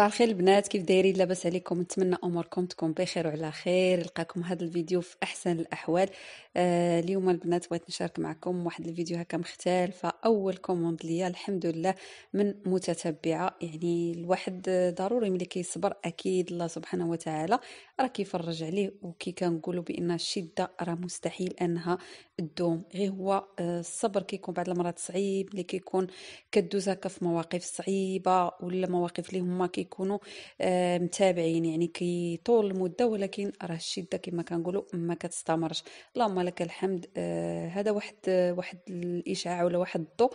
صباح الخير البنات كيف دايرين لاباس عليكم نتمنى اموركم تكون بخير وعلى خير نلقاكم هذا الفيديو في احسن الاحوال آه اليوم البنات بغيت نشارك معكم واحد الفيديو هكا مختلف اول كوموند ليا الحمد لله من متتبعه يعني الواحد ضروري ملي كيصبر اكيد الله سبحانه وتعالى راه كيفرج عليه وكي كنقولوا بان الشده راه مستحيل انها الدوم غير هو آه، الصبر كيكون بعض المرات صعيب اللي كيكون كدوز هكا في مواقف صعيبه ولا مواقف اللي هما كي كيكونوا آه، متابعين يعني كيطول المده ولكن راه الشده كما كنقولوا ما كتستمرش اللهم لك الحمد آه، هذا واحد آه، واحد الاشعاع ولا واحد الضوء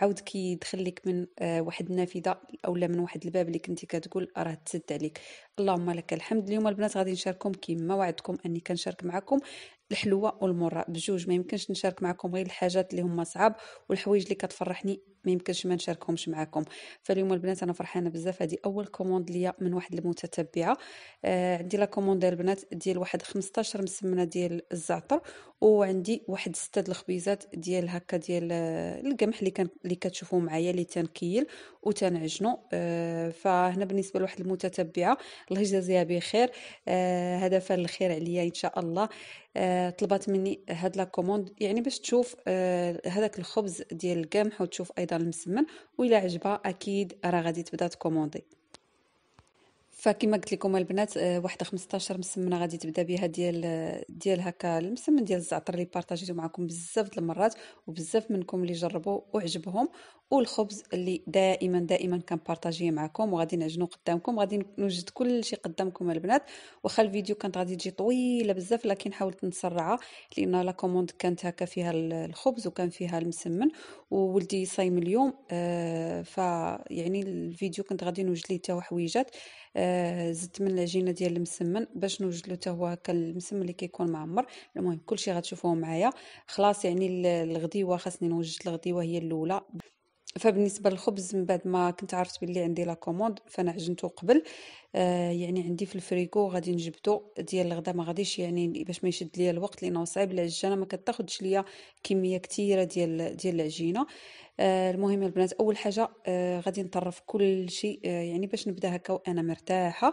عاود كيدخل لك من واحد النافذه اولا من واحد الباب اللي كنتي كتقول راه تسد عليك اللهم لك الحمد اليوم البنات غادي نشارككم كما وعدتكم اني كنشارك معكم الحلوه والمره بجوج ما يمكنش نشارك معكم غير الحاجات اللي هما صعاب والحوايج اللي كتفرحني ما يمكنش ما نشاركهمش معكم فاليوم البنات انا فرحانه بزاف هذه اول كوموند ليا من واحد المتتبعه آه عندي لا كوموند ديال البنات ديال واحد 15 مسمنه ديال الزعتر وعندي واحد سته د الخبيزات ديال هكا ديال آه، القمح اللي كان اللي كتشوفوه معايا اللي تنكيل وتنعجنو آه فهنا بالنسبه لواحد المتتبعه الله يجازيها بخير آه هدفها الخير عليا ان شاء الله آه، طلبات مني هاد لا كوموند يعني باش تشوف آه، هذاك الخبز ديال القمح وتشوف ايضا المسمن وإلا عجبها اكيد راه غادي تبدا تكوموندي فكما قلت لكم البنات آه، واحدة 15 مسمنة غادي تبدا بها ديال آه، ديال هكا المسمن ديال الزعتر اللي بارطاجيتو معكم بزاف د المرات وبزاف منكم اللي جربوا وعجبهم والخبز اللي دائما دائما كنبارطاجيه معكم وغادي نعجنو قدامكم غادي نوجد كل شيء قدامكم البنات واخا الفيديو كانت غادي تجي طويله بزاف لكن حاولت نسرعها لان لا كوموند كانت هكا فيها الخبز وكان فيها المسمن وولدي صايم اليوم آه فيعني الفيديو كنت غادي نوجد ليه حتى حويجات آه زدت من العجينه ديال المسمن باش نوجد له هو هكا المسمن اللي كيكون معمر المهم كلشي غتشوفوه معايا خلاص يعني الغديوه خاصني نوجد الغديوه هي الاولى فبالنسبه للخبز من بعد ما كنت عرفت باللي عندي لا كوموند فانا عجنته قبل آه يعني عندي في الفريكو غادي نجبدو ديال الغدا ما غاديش يعني باش ما يشد ليا الوقت لانه صعيب العجانه ما كتاخذش ليا كميه كثيره ديال ديال العجينه آه المهم البنات اول حاجه آه غادي نطرف كل شيء آه يعني باش نبدا هكا وانا مرتاحه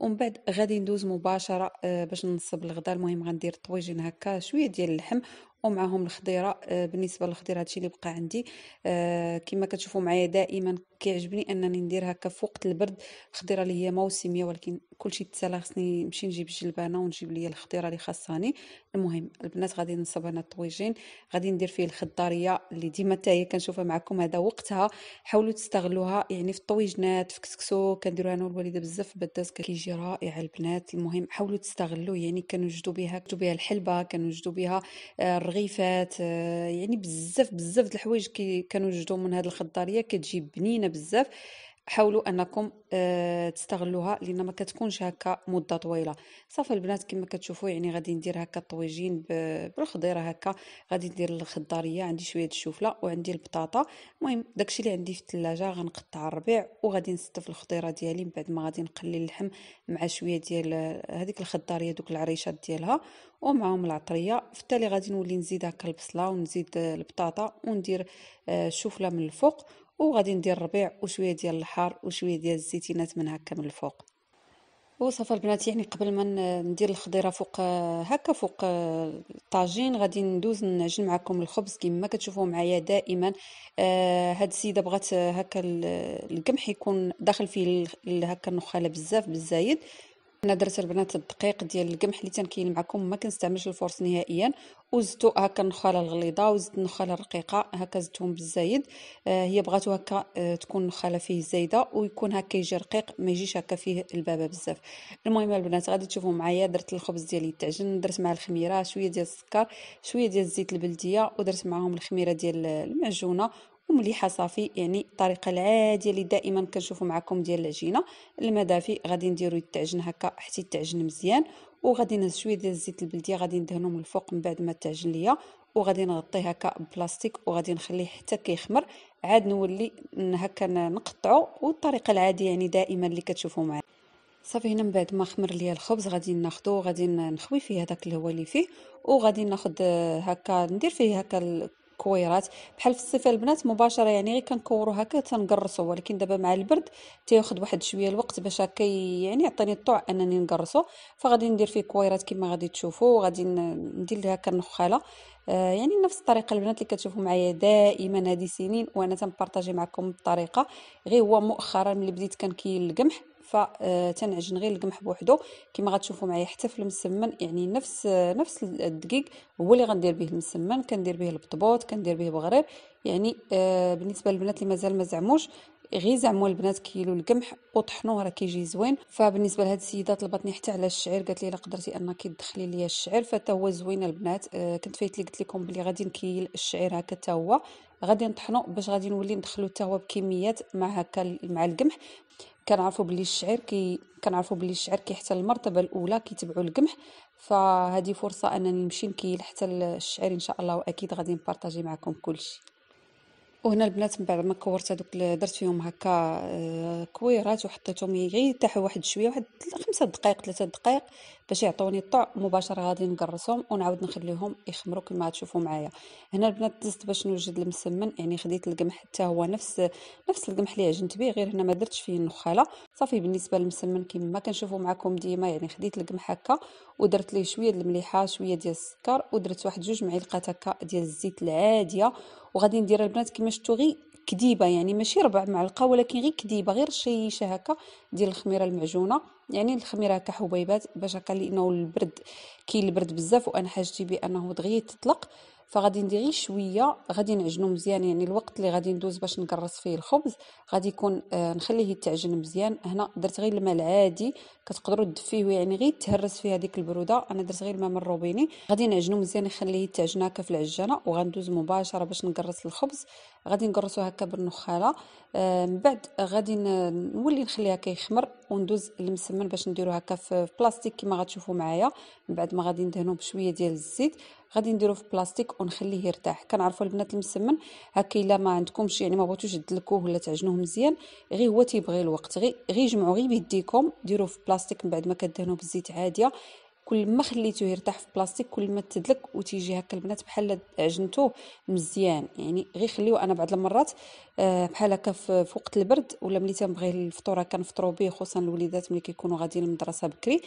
ومن بعد غادي ندوز مباشره آه، باش نصب الغداء المهم غندير طويجين هكا شويه ديال اللحم ومعهم الخضيره آه، بالنسبه للخضيره هادشي اللي بقى عندي آه، كما كتشوفوا معايا دائما كيعجبني انني ندير هكا في وقت البرد الخضيره اللي هي موسميه ولكن كلشي تسالا خصني نمشي نجيب الجلبانه ونجيب ليا الخضيره اللي خاصاني المهم البنات غادي نصب هنا الطويجين غادي ندير فيه الخضاريه اللي ديما حتى هي كنشوفها معكم هذا وقتها حاولوا تستغلوها يعني في الطويجنات في كسكسو كنديروها انا والوالده بزاف بالداز كيجي رائع البنات المهم حاولوا تستغلوا يعني كنوجدوا بها كنوجدوا بها الحلبه كنوجدوا بها آه، الرغيف الرغيفات آه، يعني بزاف بزاف د الحوايج كي كنوجدهم من هاد الخضاريه كتجي بنينه بزاف حاولوا انكم آه، تستغلوها لان ما كتكونش هكا مده طويله صافي البنات كما كتشوفوا يعني غادي ندير هكا الطويجين بالخضيره هكا غادي ندير الخضاريه عندي شويه الشوفله وعندي البطاطا المهم داكشي اللي عندي في الثلاجه غنقطع الربيع وغادي نستف الخضيره ديالي من بعد ما غادي نقلي اللحم مع شويه ديال آه، هذيك الخضاريه دوك العريشات ديالها ومعهم العطريه في التالي غادي نولي نزيد هكا البصله ونزيد آه، البطاطا وندير الشوفله من الفوق وغادي ندير الربيع وشويه ديال الحار وشويه ديال الزيتينات من هكا من الفوق وصافي البنات يعني قبل ما ندير الخضيره فوق هكا فوق الطاجين غادي ندوز نعجن معكم الخبز كما كتشوفوا معايا دائما آه هاد السيده بغات هكا القمح يكون داخل فيه هكا النخاله بزاف بالزايد انا درت البنات الدقيق ديال القمح اللي تنكاين معكم ما كنستعملش الفرص نهائيا وزدتو هكا النخاله الغليظه وزدت النخاله الرقيقه هكا زدتهم بالزايد آه هي بغاتو هكا آه تكون النخاله فيه زايده ويكون هكا يجي رقيق ما يجيش هكا فيه البابه بزاف المهم البنات غادي تشوفوا معايا درت الخبز ديالي يتعجن درت معاه الخميره شويه ديال السكر شويه ديال الزيت البلديه ودرت معاهم الخميره ديال المعجونه ومليحه صافي يعني الطريقه العاديه اللي دائما كنشوفوا معكم ديال العجينه الماء دافي غادي نديرو يتعجن هكا حتى يتعجن مزيان وغادي نهز شويه ديال الزيت البلدي غادي ندهنو من الفوق من بعد ما تعجن ليا وغادي نغطيه هكا ببلاستيك وغادي نخليه حتى كيخمر عاد نولي هكا نقطعو والطريقه العاديه يعني دائما اللي كتشوفوا معايا صافي هنا من بعد ما خمر ليا الخبز غادي ناخذو غادي نخوي فيه هذاك الهواء اللي فيه وغادي ناخد آه، هكا ندير فيه هكا كويرات بحال في الصيف البنات مباشره يعني غير كنكورو هكا تنقرصو ولكن دابا مع البرد تياخد واحد شويه الوقت باش هكا يعني يعطيني الطوع انني نقرصو فغادي ندير فيه كويرات كما غادي تشوفوا غادي ندير لها كنخاله آه يعني نفس الطريقه البنات اللي كتشوفوا معايا دائما هذه سنين وانا تنبارطاجي معكم الطريقه غير هو مؤخرا ملي بديت كنكيل القمح فتنعجن آه، غير القمح بوحدو كما غتشوفوا معايا حتى في المسمن يعني نفس نفس الدقيق هو اللي غندير به المسمن كندير به البطبوط كندير به بغرير يعني آه، بالنسبه للبنات اللي مازال ما زعموش غير زعموا البنات كيلو القمح وطحنوه راه كيجي زوين فبالنسبه لهاد السيده طلبتني حتى على الشعير قالت لي الا قدرتي انك تدخلي ليا الشعير فتا هو زوين البنات آه، كنت فايت لي قلت لكم بلي غادي نكيل الشعير هكا تا هو غادي نطحنو باش غادي نولي ندخلو تا هو بكميات مع هكا مع القمح كنعرفوا بلي الشعر كي كنعرفوا بلي الشعر كيحتل المرتبه الاولى كيتبعوا القمح فهذه فرصه انني نمشي نكيل حتى الشعر ان شاء الله واكيد غادي نبارطاجي معكم كلشي وهنا البنات من بعد ما كورت هذوك درت فيهم هكا آه، كويرات وحطيتهم يرتاحوا واحد شويه واحد خمسة دقائق ثلاثة دقائق باش يعطوني الطع مباشره غادي نقرصهم ونعاود نخليهم يخمروا كما تشوفوا معايا هنا البنات دزت باش نوجد المسمن يعني خديت القمح حتى هو نفس نفس القمح اللي عجنت به غير هنا ما درتش فيه النخاله صافي بالنسبه للمسمن كما كنشوفوا معكم ديما يعني خديت القمح هكا ودرت ليه شويه المليحه شويه ديال السكر ودرت واحد جوج معلقات هكا ديال الزيت العاديه وغادي ندير البنات كما شفتوا غير كديبه يعني ماشي ربع معلقه ولكن غير كديبه غير شيشه هكا ديال الخميره المعجونه يعني الخميره هكا حبيبات باش هكا لانه البرد كاين البرد بزاف وانا حاجتي بانه دغيا تطلق فغادي ندير غير شويه غادي نعجنو مزيان يعني الوقت اللي غادي ندوز باش نكرص فيه الخبز غادي يكون آه نخليه يتعجن مزيان هنا درت غير الماء العادي كتقدروا تدفيه يعني غير تهرس فيه هذيك البروده انا درت غير الماء من الروبيني غادي نعجنو مزيان نخليه يتعجن هكا في العجانه وغندوز مباشره باش نكرص الخبز غادي نكرسو هكا بالنخاله آه من بعد غادي نولي نخليها كيخمر وندوز المسمن باش نديرو هكا في بلاستيك كما غتشوفوا معايا من بعد ما غادي ندهنو بشويه ديال الزيت غادي نديرو في بلاستيك ونخليه يرتاح كنعرفوا البنات المسمن هكا الا ما عندكمش يعني ما بغيتوش تدلكوه ولا تعجنوه مزيان غير هو تيبغي الوقت غير غير جمعوا غير بيديكم ديروه في بلاستيك من بعد ما كدهنوه بالزيت عاديه كل ما خليتوه يرتاح في بلاستيك كل ما تدلك وتيجي هكا البنات بحال عجنتوه مزيان يعني غير خليوه انا بعض المرات آه، بحال هكا في وقت البرد ولا ملي تنبغي الفطور كنفطروا به خصوصا الوليدات ملي كيكونوا غاديين للمدرسه بكري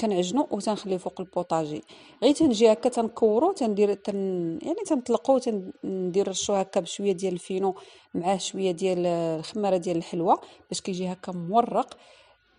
كنعجنو وتنخليه فوق البوطاجي غير تنجي هكا تنكورو تندير تن يعني تنطلقو تندير رشو هكا بشويه ديال الفينو معاه شويه ديال الخماره ديال الحلوه باش كيجي هكا مورق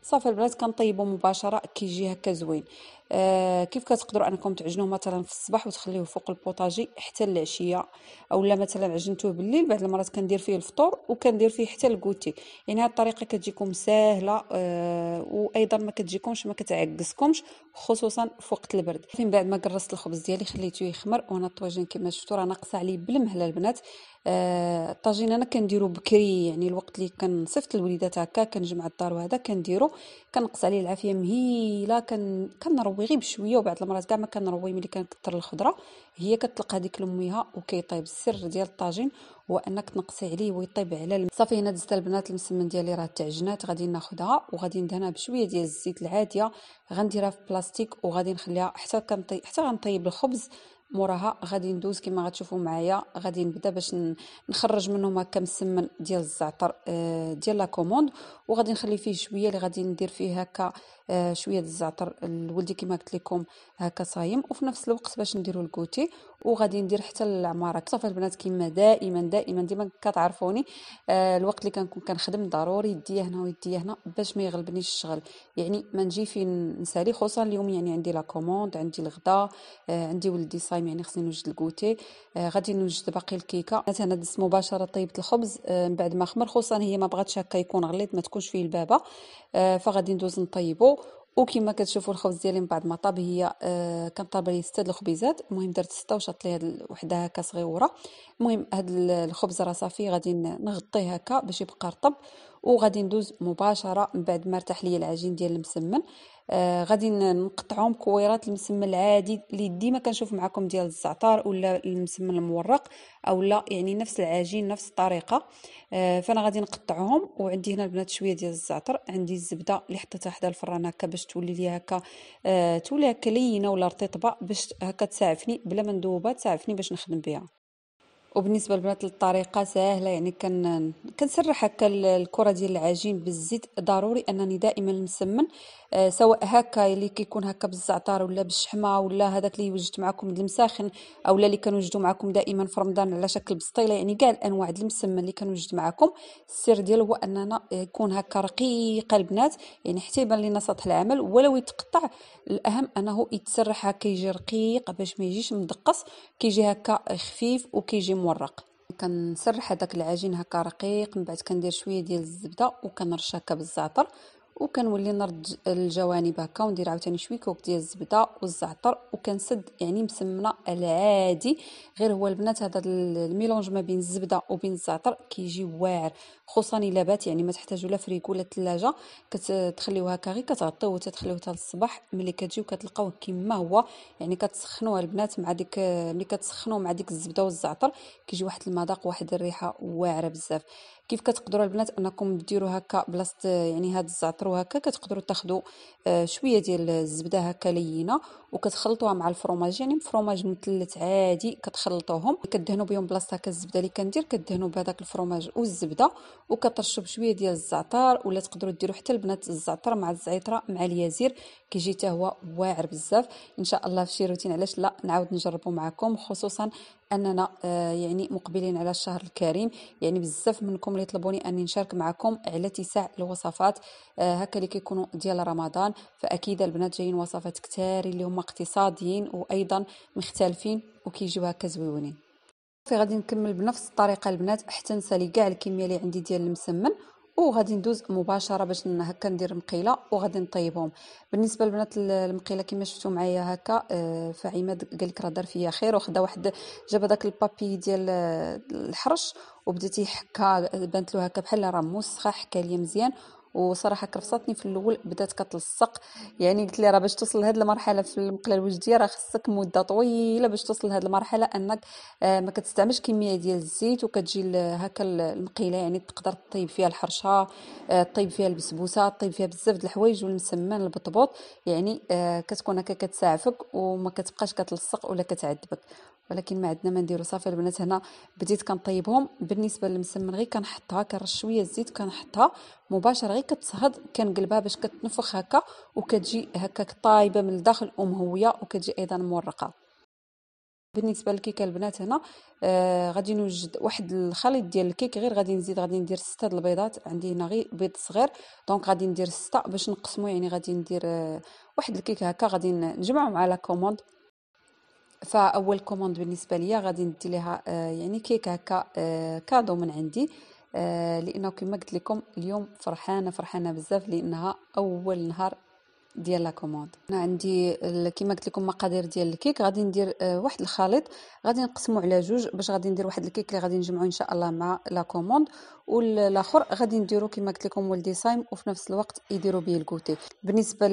صافي البنات كنطيبو مباشره كيجي هكا زوين آه، كيف كتقدروا انكم تعجنوه مثلا في الصباح وتخليوه فوق البوطاجي حتى العشيه اولا مثلا عجنتوه بالليل بعض المرات كندير فيه الفطور وكندير فيه حتى الكوتي يعني هذه الطريقه كتجيكم سهله آه وايضا ما كتجيكمش ما كتعكسكمش خصوصا في وقت البرد من بعد ما قرصت الخبز ديالي خليته يخمر وانا الطواجن كما شفتوا راه ناقصه عليه بالمهله البنات آه الطاجين انا كنديرو بكري يعني الوقت اللي كنصيفط الوليدات هكا كنجمع الدار وهذا كنديرو كنقص عليه العافيه مهيله كن كنروح كنروي غير بشويه وبعض المرات كاع ما كنروي ملي كنكثر الخضره هي كتلقى هذيك لميها وكيطيب السر ديال الطاجين هو انك تنقصي عليه ويطيب على الم... صافي هنا دزت البنات المسمن ديالي راه تعجنات غادي ناخذها وغادي ندهنها بشويه ديال الزيت العاديه غنديرها في بلاستيك وغادي نخليها حتى كنطيب حتى غنطيب الخبز موراها غادي ندوز كما غتشوفوا معايا غادي نبدا باش نخرج منهم هكا مسمن ديال الزعتر آه، ديال لا كوموند وغادي نخلي فيه شويه اللي غادي ندير فيه هكا آه، شويه الزعتر لولدي كما قلت لكم هكا صايم وفي نفس الوقت باش نديروا الكوتي وغادي ندير حتى العماره صافي البنات كما دائما دائما ديما كتعرفوني آه الوقت اللي كنكون كنخدم ضروري يديا هنا ويديا هنا باش ما يغلبنيش الشغل يعني ما نجي فين نسالي خصوصا اليوم يعني عندي لا كوموند عندي الغداء آه عندي ولدي صايم يعني خصني نوجد الكوتي آه غادي نوجد باقي الكيكه مثلا دزت مباشره طيبت الخبز آه من بعد ما خمر خصوصا هي ما بغاتش هكا يكون غليظ ما تكونش فيه البابه آه فغادي ندوز نطيبو وكما كتشوفوا الخبز ديالي من بعد ما طاب هي آه كان طاب لي ست الخبيزات المهم درت سته وشط لي هذه وحده هكا صغيوره المهم هذا الخبز راه صافي غادي نغطيه هكا باش يبقى رطب وغادي ندوز مباشره من بعد ما ارتاح لي العجين ديال المسمن آه غادي نقطعهم كويرات المسمن العادي اللي ديما كنشوف معكم ديال الزعتر ولا المسمن المورق او لا يعني نفس العجين نفس الطريقه آه فانا غادي نقطعهم وعندي هنا البنات شويه ديال الزعتر عندي الزبده اللي حطيتها حدا الفران هكا باش تولي لي هكا آه تولي هكا لينه ولا رطيطبه باش هكا تسعفني بلا ما ندوبها تسعفني باش نخدم بها وبالنسبه للبنات الطريقه سهله يعني كن كنسرح هكا الكره ديال العجين بالزيت ضروري انني دائما المسمن آه، سواء هكا اللي كيكون هكا بالزعتر ولا بالشحمه ولا هذاك اللي وجدت معكم المساخن اولا اللي كنوجدو معكم دائما في رمضان على شكل بسطيله يعني كاع الانواع المسمن اللي كنوجد معكم السر ديالو هو اننا يكون هكا رقيقه البنات يعني حتى يبان لينا سطح العمل ولو يتقطع الاهم انه يتسرح هكا يجي رقيق باش ما يجيش مدقص كيجي هكا خفيف وكيجي مورق كنسرح هذاك العجين هكا رقيق من بعد كندير شويه ديال الزبده وكنرش هكا بالزعتر وكنولي نرد الجوانب هكا وندير عاوتاني شويه كوب ديال الزبده والزعتر وكنسد يعني مسمنه العادي غير هو البنات هذا الميلونج ما بين الزبده وبين الزعتر كيجي واعر خصوصا الا بات يعني ما تحتاجوا لا فريكو ولا ثلاجه كتخليوه هكا غير كتغطيوه وتتخليوه حتى للصباح ملي كتجيو كتلقاوه كما هو يعني كتسخنوه البنات مع ديك ملي كتسخنوه مع ديك الزبده والزعتر كيجي واحد المذاق واحد الريحه واعره بزاف كيف كتقدروا البنات انكم ديروا هكا بلاصه يعني هاد الزعتر وهكا كتقدروا تاخذوا آه، شويه ديال الزبده هكا لينه وكتخلطوها مع الفرماج يعني فرماج مثلث عادي كتخلطوهم كدهنوا بهم بلاصه هكا الزبده اللي كندير كدهنوا بهذاك الفرماج والزبده وكترشوا بشويه ديال الزعتر ولا تقدروا ديروا حتى البنات الزعتر مع الزعتره مع اليازير كيجي حتى هو واعر بزاف ان شاء الله في شي روتين علاش لا نعاود نجربه معكم خصوصا اننا آه، يعني مقبلين على الشهر الكريم يعني بزاف منكم اللي طلبوني اني نشارك معكم على تسع الوصفات آه، هكا اللي كيكونوا ديال رمضان فاكيد البنات جايين وصفات كتار اللي هما اقتصاديين وايضا مختلفين وكيجيو هكا زويونين صافي غادي نكمل بنفس الطريقه البنات حتى نسالي كاع الكميه اللي عندي ديال المسمن وغادي ندوز مباشره باش هكا ندير مقيله وغادي نطيبهم بالنسبه لبنات المقيله كما شفتوا معايا هكا آه قال لك راه دار فيا خير وخدا واحد جاب داك البابي ديال آه، الحرش وبدا تيحكا بانت له هكا بحال راه موسخه حكا ليا مزيان وصراحه كرفصتني في الاول بدات كتلصق يعني قلت لي راه باش توصل لهاد المرحله في المقله الوجديه راه خصك مده طويله باش توصل لهاد المرحله انك آه، ما كتستعملش كميه ديال الزيت وكتجي هكا المقيله يعني تقدر طيب فيها الحرشه طيب فيها البسبوسه طيب فيها بزاف د الحوايج والمسمن البطبوط يعني آه، كتكون هكا كتساعفك وما كتبقاش كتلصق ولا كتعذبك ولكن ما عندنا ما نديرو صافي البنات هنا بديت كنطيبهم بالنسبه للمسمن غير كنحطها كنرش شويه الزيت كنحطها مباشره غير كتصهد كنقلبها باش كتنفخ هكا وكتجي هكاك طايبه من الداخل ومهويه وكتجي ايضا مورقه بالنسبه للكيكه البنات هنا آه غادي نوجد واحد الخليط ديال الكيك غير غادي نزيد غادي ندير سته البيضات عندي هنا غير بيض صغير دونك غادي ندير سته باش نقسمو يعني غادي ندير آه واحد الكيك هكا غادي نجمعو مع لا كوموند فاول كوموند بالنسبه ليا غادي ندي ليها آه يعني كيك هكا آه كادو من عندي آه، لانه كما قلت لكم اليوم فرحانه فرحانه بزاف لانها اول نهار ديال لا كوموند انا عندي كيما قلت لكم مقادير ديال الكيك غادي ندير آه، واحد الخليط غادي نقسمو على جوج باش غادي ندير واحد الكيك اللي غادي نجمعو ان شاء الله مع لا كوموند والاخر غادي نديرو كيما قلت لكم والديسايم وفي نفس الوقت يديرو به الكوتي بالنسبه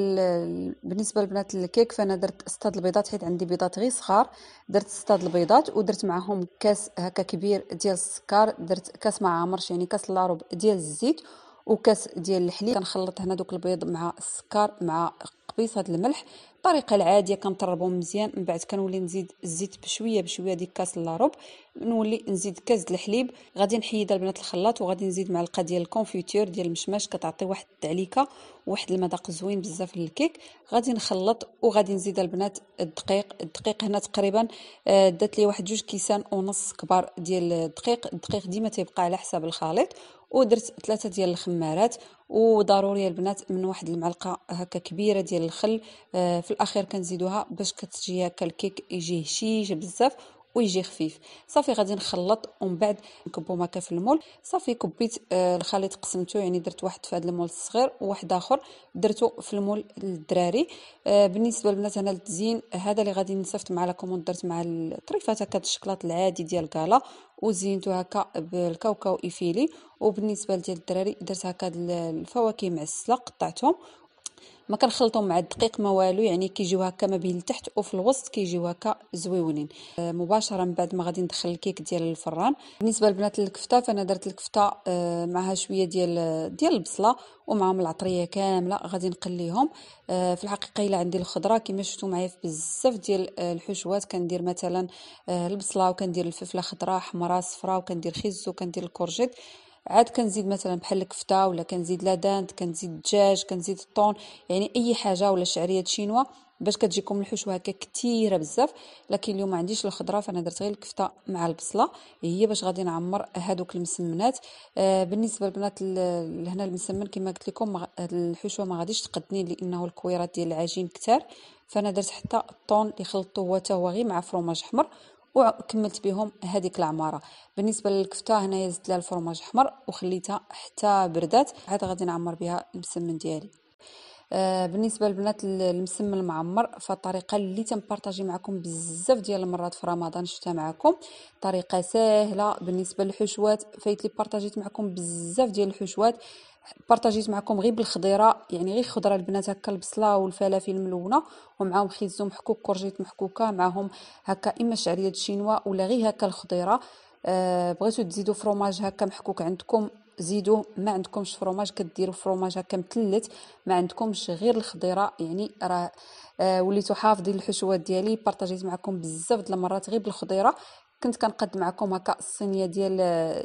بالنسبه لبنات الكيك فانا درت سطاد البيضات حيت عندي بيضات غير صغار درت سطاد البيضات ودرت معاهم كاس هكا كبير ديال السكر درت كاس ما عامرش يعني كاس لا ربع ديال الزيت وكاس ديال الحليب كنخلط هنا دوك البيض مع السكر مع قبيصه الملح الطريقه العاديه كنطربو مزيان من بعد كنولي نزيد الزيت بشويه بشويه ديك كاس لاروب نولي نزيد كاس الحليب غادي نحيد البنات الخلاط وغادي نزيد معلقه ديال الكونفيتير ديال المشماش كتعطي واحد التعليكه واحد المذاق زوين بزاف للكيك غادي نخلط وغادي نزيد البنات الدقيق الدقيق هنا تقريبا آه، دات لي واحد جوج كيسان ونص كبار ديال الدقيق الدقيق ديما تيبقى على حساب الخليط ودرت ثلاثه ديال الخمارات وضروري البنات من واحد المعلقه هكا كبيره ديال الخل آه، في الاخير كنزيدوها باش كتجي هكا الكيك يجي هشيش بزاف ويجي خفيف صافي غادي نخلط ومن بعد نكبو ماكا في المول صافي كبيت آه، الخليط قسمته يعني درت واحد في هذا المول الصغير وواحد اخر درته في المول الدراري آه بالنسبه للبنات هنا للتزيين هذا اللي غادي نصيفط مع لا كوموند درت مع الطريفات هكا الشكلاط العادي ديال كالا وزينته هكا بالكاوكاو ايفيلي وبالنسبه ديال الدراري درت هكا الفواكه معسله قطعتهم ما كنخلطهم مع الدقيق ما والو يعني كيجيو هكا ما بين التحت وفي الوسط كيجيو هكا زويونين آه، مباشره من بعد ما غادي ندخل الكيك ديال الفران بالنسبه لبنات الكفته فانا درت الكفته آه، معها شويه ديال آه، ديال البصله ومعهم العطريه كامله غادي نقليهم في الحقيقه الا عندي الخضره كما شفتوا معايا في بزاف ديال الحشوات كندير مثلا البصله وكندير الفلفله خضراء حمراء صفراء وكندير خيزو وكندير الكورجيت عاد كنزيد مثلا بحال الكفته ولا كنزيد لادانت كنزيد الدجاج كنزيد الطون يعني اي حاجه ولا شعريه شينوا باش كتجيكم الحشوه هكا كثيره بزاف لكن اليوم ما عنديش الخضره فانا درت غير الكفته مع البصله هي باش غادي نعمر هادوك المسمنات آه بالنسبه البنات هنا المسمن كما قلت لكم الحشوه ما غاديش تقدني لانه الكويرات ديال العجين كثار فانا درت حتى الطون اللي خلطته هو حتى هو غير مع فرماج احمر وكملت بهم هذيك العماره بالنسبه للكفته هنايا زدت لها الفرماج احمر وخليتها حتى بردات عاد غادي نعمر بها المسمن ديالي آه، بالنسبه للبنات المسمن المعمر فالطريقه اللي تنبارطاجي معكم بزاف ديال المرات في رمضان شفتها معكم طريقه سهله بالنسبه للحشوات فايت لي بارطاجيت معكم بزاف ديال الحشوات بارطاجيت معكم غير بالخضيره يعني غير خضره البنات هكا البصله والفلافل الملونه ومعاهم خيزو محكوك كورجيت محكوكه معاهم هكا اما شعريه الشينوا ولا غير هكا الخضيره أه بغيتو تزيدوا فروماج هكا محكوك عندكم زيدوه ما عندكمش فروماج كديروا فروماج هكا متلت ما عندكمش غير الخضيره يعني راه أه وليتو حافظين الحشوات ديالي بارطاجيت معكم بزاف د المرات غير بالخضيره كنت كنقد معكم هكا الصينيه ديال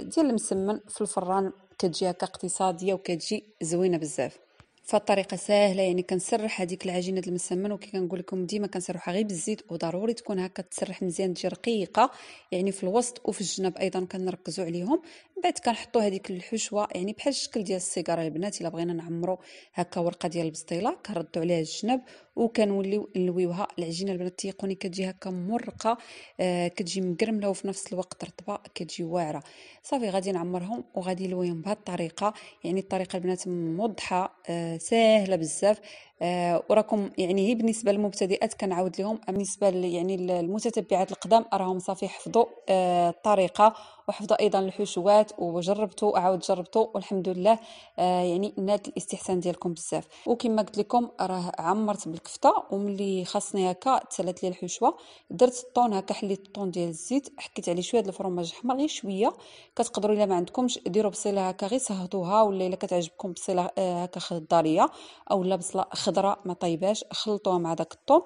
ديال المسمن في الفران كتجي هكا اقتصاديه وكتجي زوينه بزاف فالطريقه سهله يعني كنسرح هذيك العجينه المسمن وكي كنقول لكم ديما كنسرحها غير بالزيت وضروري تكون هكا تسرح مزيان تجي رقيقه يعني في الوسط وفي الجناب ايضا كنركزوا عليهم من بعد كنحطوا هذيك الحشوه يعني بحال الشكل ديال السيجاره البنات الا بغينا نعمروا هكا ورقه ديال البسطيله كنردوا عليها الجناب وكنوليو نلويوها العجينه البنات تيقوني كتجي هكا مرقه آه كتجي مقرمله وفي نفس الوقت رطبه كتجي واعره صافي غادي نعمرهم وغادي نلويهم بهذه الطريقه يعني الطريقه البنات موضحه آه ساهله بزاف آه وراكم يعني هي بالنسبه للمبتدئات كنعاود لهم بالنسبه يعني المتتبعات القدام راهم صافي حفظوا آه الطريقه وحفظ ايضا الحشوات وجربته عاود جربته والحمد لله آه يعني نال الاستحسان ديالكم بزاف وكما قلت لكم راه عمرت بالكفته وملي خاصني هكا تسلات لي الحشوه درت الطون هكا حليت الطون ديال الزيت حكيت عليه شويه ديال الفرماج احمر غير شويه كتقدروا الا ما عندكمش ديروا بصيله هكا غير سهضوها ولا الا كتعجبكم بصيله آه، هكا خضريه اولا بصله خضراء ما طيباش خلطوها مع داك الطون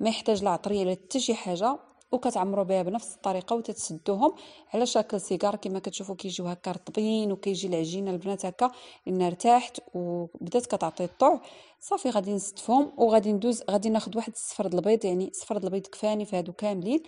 ما يحتاج لا عطريه لا حتى شي حاجه وكتعمروا بها بنفس الطريقه وتتسدوهم على شكل سيجار كما كتشوفوا كيجيو هكا رطبين وكيجي العجينه البنات هكا لان ارتاحت وبدات كتعطي الطوع صافي غادي نستفهم وغادي ندوز غادي ناخذ واحد الصفرد البيض يعني الصفرد البيض كفاني في هادو كاملين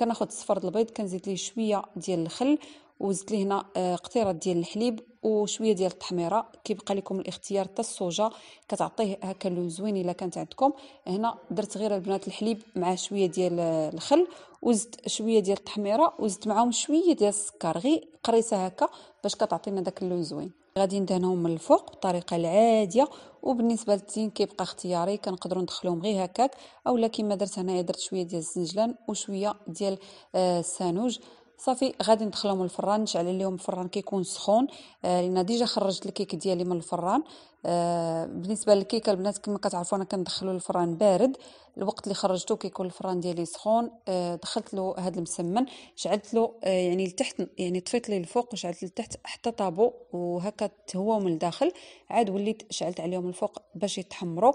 كناخذ الصفرد البيض كنزيد ليه شويه ديال الخل وزدت ليه هنا آه، قطيره ديال الحليب وشويه ديال التحميره كيبقى لكم الاختيار حتى الصوجه كتعطيه هكا لون زوين الا كانت عندكم هنا درت غير البنات الحليب مع شويه ديال الخل وزدت شويه ديال التحميره وزدت معاهم شويه ديال السكر غير قريصه هكا باش كتعطينا داك اللون زوين غادي ندهنهم من الفوق بطريقه العاديه وبالنسبه للتين كيبقى اختياري كنقدروا ندخلوهم غير هكاك اولا كما درت هنايا درت شويه ديال الزنجلان وشويه ديال آه، السانوج صافي غادي ندخلهم الفران نشعل عليهم الفران كيكون سخون آه لان ديجا خرجت الكيك ديالي من الفران آه بالنسبه للكيكه البنات كما كتعرفوا انا كندخلو الفران بارد الوقت اللي خرجته كيكون الفران ديالي سخون آه دخلت له هذا المسمن شعلت له آه، يعني لتحت يعني طفيت ليه الفوق وشعلت لتحت حتى طابو وهكا هو من الداخل عاد وليت شعلت عليهم الفوق باش يتحمروا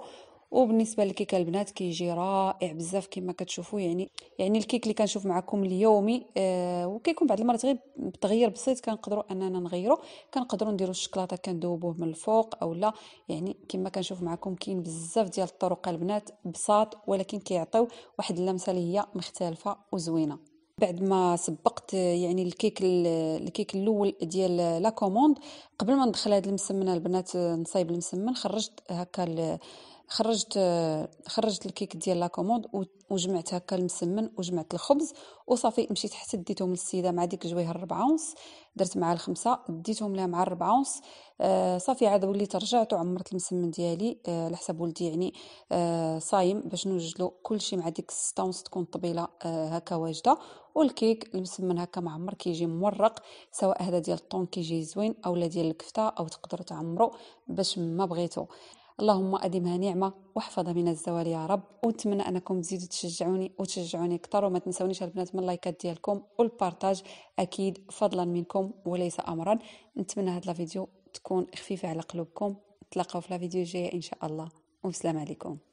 وبالنسبه للكيك البنات كيجي رائع بزاف كما كتشوفوا يعني يعني الكيك اللي كنشوف معكم اليومي آه وكيكون بعض المرات غير بتغيير بسيط كنقدروا اننا نغيرو كنقدروا نديروا الشكلاطه كندوبوه من الفوق اولا يعني كما كنشوف معكم كاين بزاف ديال الطرق البنات بساط ولكن كيعطيو واحد اللمسه اللي هي مختلفه وزوينه بعد ما سبقت يعني الكيك الكيك الاول ديال لا كوموند قبل ما ندخل هذا المسمن البنات نصايب المسمن خرجت هكا خرجت خرجت الكيك ديال لا كوموند وجمعت هكا المسمن وجمعت الخبز وصافي مشيت حتى ديتهم للسيده مع ديك جويها 4 اونص درت معها الخمسه ديتهم لها مع 4 اونص آه، صافي عاد وليت رجعت وعمرت المسمن ديالي آه، على حساب ولدي يعني آه، صايم باش نوجدلو كلشي مع ديك 6 اونص تكون طبيله هكا واجده والكيك المسمن هكا معمر كيجي مورق سواء هذا ديال الطون كيجي زوين اولا ديال الكفته او تقدروا تعمرو باش ما بغيتو اللهم أدمها نعمة واحفظها من الزوال يا رب ونتمنى أنكم تزيدوا تشجعوني وتشجعوني أكثر وما تنسونيش البنات من اللايكات ديالكم والبارتاج أكيد فضلا منكم وليس أمرا نتمنى هذا الفيديو تكون خفيفة على قلوبكم نتلاقاو في الفيديو الجاية إن شاء الله والسلام عليكم